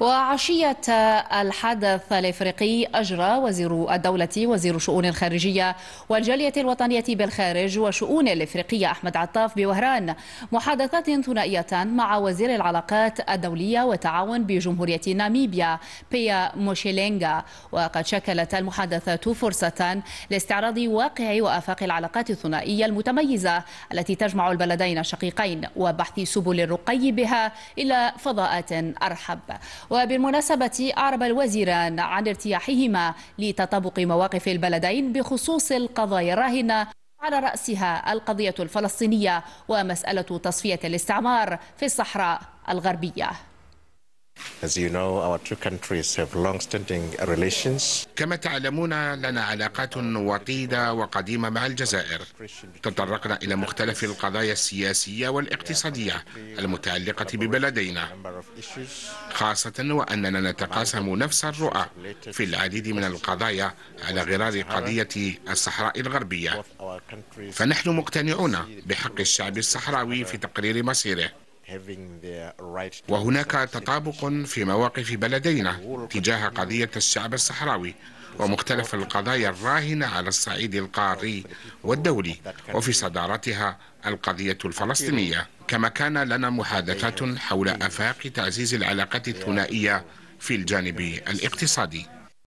وعشية الحدث الإفريقي أجرى وزير الدولة وزير شؤون الخارجية والجالية الوطنية بالخارج وشؤون الإفريقية أحمد عطاف بوهران محادثات ثنائية مع وزير العلاقات الدولية والتعاون بجمهورية ناميبيا بيا موشيلينغا وقد شكلت المحادثات فرصة لاستعراض واقع وآفاق العلاقات الثنائية المتميزة التي تجمع البلدين الشقيقين وبحث سبل الرقي بها إلى فضاءات أرحب وبالمناسبة أعرب الوزيران عن ارتياحهما لتطابق مواقف البلدين بخصوص القضايا الراهنة على رأسها القضية الفلسطينية ومسألة تصفية الاستعمار في الصحراء الغربية كما تعلمون لنا علاقات وطيدة وقديمة مع الجزائر تطرقنا إلى مختلف القضايا السياسية والاقتصادية المتعلقة ببلدينا خاصة وأننا نتقاسم نفس الرؤى في العديد من القضايا على غرار قضية الصحراء الغربية فنحن مقتنعون بحق الشعب الصحراوي في تقرير مصيره وهناك تطابق في مواقف بلدينا تجاه قضية الشعب الصحراوي ومختلف القضايا الراهنة على الصعيد القاري والدولي وفي صدارتها القضية الفلسطينية كما كان لنا محادثات حول أفاق تعزيز العلاقات الثنائية في الجانب الاقتصادي